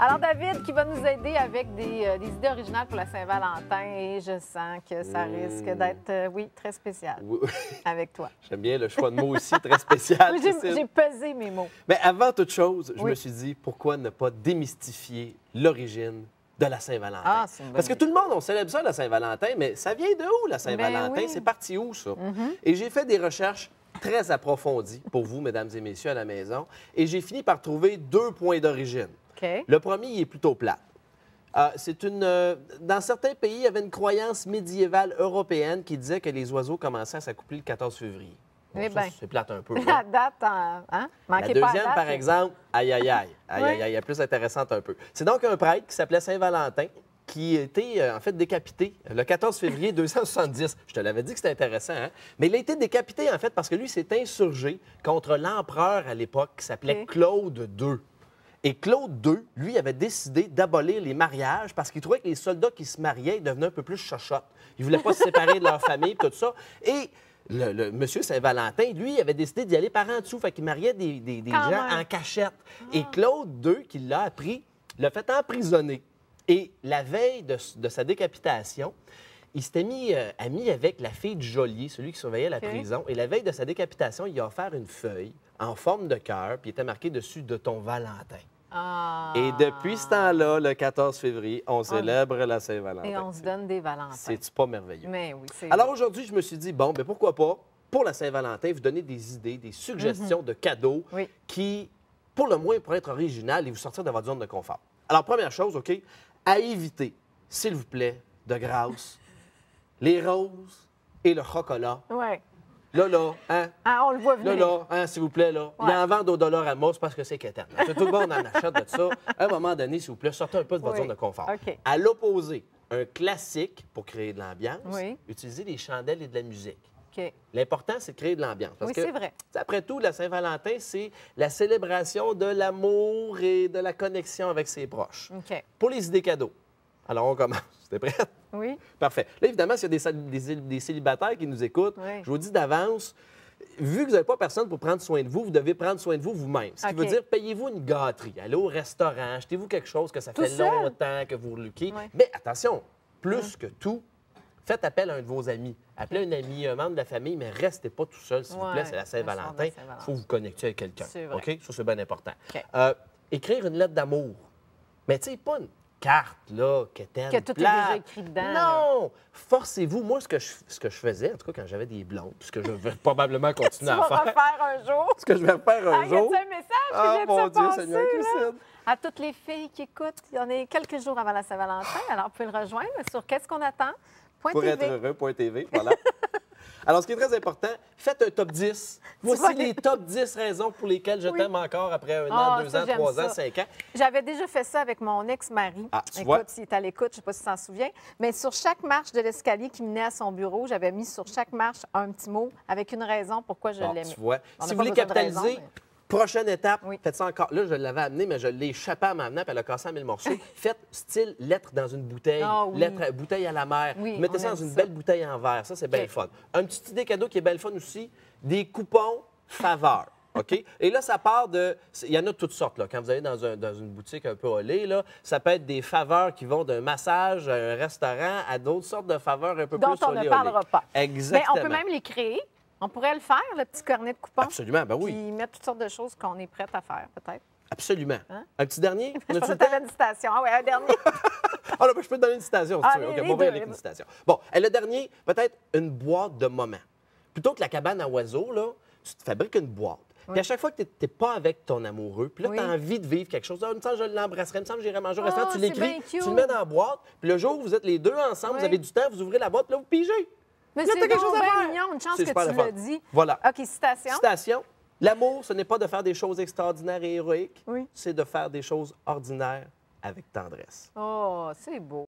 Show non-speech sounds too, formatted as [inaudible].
Alors, David, qui va nous aider avec euh, des, idées originales pour la Saint-Valentin, et je sens que ça mmh. risque d'être, euh, oui, très spécial [laughs] avec toi. J'aime bien le choix de mots aussi, très spécial. [laughs] Oui, J'ai pesé mes mots. Mais avant toute chose, je me suis dit, pourquoi ne pas démystifier l'origine de la Saint-Valentin. Ah, Parce que tout le monde, on célèbre ça, la Saint-Valentin, mais ça vient de où, la ben Saint-Valentin? C'est parti où, ça? Mm-hmm. Et j'ai fait des recherches très approfondies pour vous, mesdames et messieurs, à la maison, et j'ai fini par trouver deux points d'origine. Le premier, il est plutôt plat. Euh, c'est une. Euh, dans certains pays, il y avait une croyance médiévale européenne qui disait que les oiseaux commençaient à s'accoupler le 14 février. Eh ben. c'est plate un peu. [laughs] Hein? La date, hein? hein? La deuxième, par exemple, aïe, aïe, aïe. [laughs] Aïe, plus intéressante un peu. C'est donc un prêtre qui s'appelait Saint-Valentin qui était euh, en fait décapité le 14 février 270. Je te l'avais dit que c'était intéressant, hein? mais il a été décapité en fait parce que lui s'est insurgé contre l'empereur à l'époque qui s'appelait Claude II. Et Claude II, lui, avait décidé d'abolir les mariages parce qu'il trouvait que les soldats qui se mariaient devenaient un peu plus chochottes. Ils voulaient pas se séparer de leur famille, tout ça. Et le, monsieur Saint-Valentin, lui, avait décidé d'y aller par en dessous, fait qu'il mariait des, gens en cachette. Ah. Et Claude II, qui l'a appris, l'a fait emprisonner. Et la veille de sa décapitation, il s'était mis euh, ami avec la fille de Joliet, celui qui surveillait la prison. Et la veille de sa décapitation, il a offert une feuille en forme de cœur, puis il était marqué dessus de ton Valentin. Ah. Et depuis ce temps-là, le 14 février, on ah célèbre la Saint-Valentin. Et on se donne des Valentins. C'est pas merveilleux. Mais oui, Alors aujourd'hui, je me suis dit bon, mais ben pourquoi pas pour la Saint-Valentin, vous donner des idées, des suggestions mhm. de cadeaux qui, pour le moins, pourraient être originales et vous sortir de votre zone de confort. Alors première chose, ok, à éviter, s'il vous plaît, de grâce les roses et le chocolat. Oui. Là, là, hein? Ah, on le voit venir. Là, là, hein, s'il vous plaît, là. Ouais. en vend au dollar à mousse parce que c'est quétaine. Tout le monde en achète de ça. À un moment donné, s'il vous plaît, sortez un peu de votre zone de confort. À l'opposé, un classique pour créer de l'ambiance, utilisez des chandelles et de la musique. L'important, c'est de créer de l'ambiance. Oui, c'est vrai. Après tout, la Saint-Valentin, c'est la célébration de l'amour et de la connexion avec ses proches. Pour les idées cadeaux, alors, on commence. [laughs] T'es prête? Oui. Parfait. Là, évidemment, s'il y a des, célibataires qui nous écoutent, je vous dis d'avance, vu que vous n'avez pas personne pour prendre soin de vous, vous devez prendre soin de vous vous-même. Ce qui veut dire, payez-vous une gâterie, allez au restaurant, achetez-vous quelque chose que ça fait longtemps que vous reluquez. Mais attention, plus hum. que tout, faites appel à un de vos amis. Appelez un ami, un membre de la famille, mais restez pas tout seul, s'il vous plaît. C'est la Saint-Valentin. Il faut vous connecter avec quelqu'un. OK? Ça, c'est bien important. Euh, écrire une lettre d'amour. Mais tu sais, pas une carte, là, Que tout est déjà écrit dedans. Non! Forcez-vous. Moi, ce que, je, ce que je faisais, en tout cas, quand j'avais des blondes, ce que je vais [laughs] probablement continuer à faire... refaire un jour. Ce que je vais refaire un ah, jour. un message ah, mon Dieu, À toutes les filles qui écoutent, il y en a quelques jours avant la Saint-Valentin, alors vous pouvez le rejoindre sur Qu'est-ce qu'on attend? Pour voilà. [laughs] Alors, ce qui est très important, faites un top 10. [laughs] Voici les top 10 raisons pour lesquelles je t'aime encore après un an, ah, deux ans, trois ans, cinq ans. J'avais déjà fait ça avec mon ex-mari. Ah, tu écoute, s'il est à l'écoute, je ne sais pas si tu t'en souviens. Mais sur chaque marche de l'escalier qui menait à son bureau, j'avais mis sur chaque marche un petit mot avec une raison pourquoi je l'aime. l'aimais. Tu vois. si vous voulez capitaliser, Prochaine étape, faites ça encore. Là, je l'avais amené, mais je l'ai échappé à m'amener, puis elle a cassé à mille morceaux. [laughs] faites style lettre dans une bouteille, ah lettre, euh, bouteille à la mer. Mettez ça dans une belle bouteille en verre. Ça, c'est okay. belle fun. Un petit idée cadeau qui est belle fun aussi, des coupons faveurs. [laughs] OK? Et là, ça part de. Il y en a toutes sortes. Là. Quand vous allez dans, un, dans une boutique un peu allée, là, ça peut être des faveurs qui vont d'un massage à un restaurant à d'autres sortes de faveurs un peu plus plus Dont on ne parlera pas. Exactement. Mais on peut même les créer. On pourrait le faire, le petit cornet de coupons. Absolument, ben oui. Puis mettre toutes sortes de choses qu'on est prête à faire, peut-être. Absolument. Hein? Un petit dernier? [laughs] On tu avais une citation. Ah oui, un dernier. [laughs] ah non, ben, je peux te donner une citation, si ah, tu veux. OK, bon, une citation. Bon, et le dernier, peut-être une boîte de moments. Plutôt que la cabane à oiseaux, là, tu te fabriques une boîte. Puis à chaque fois que tu n'es pas avec ton amoureux, puis là, tu as envie de vivre quelque chose. Ah, me semble je l'embrasserais, me semble j'irai manger un ah, restaurant. tu l'écris, tu le mets dans la boîte. Puis le jour où vous êtes les deux ensemble, vous avez du temps, vous ouvrez la boîte, là, vous pigez. Mais c'est a quelque chose à mignon, une chance que tu le dis. Voilà. OK, citation. Citation. L'amour, ce n'est pas de faire des choses extraordinaires et héroïques, oui. c'est de faire des choses ordinaires avec tendresse. Oh, c'est beau.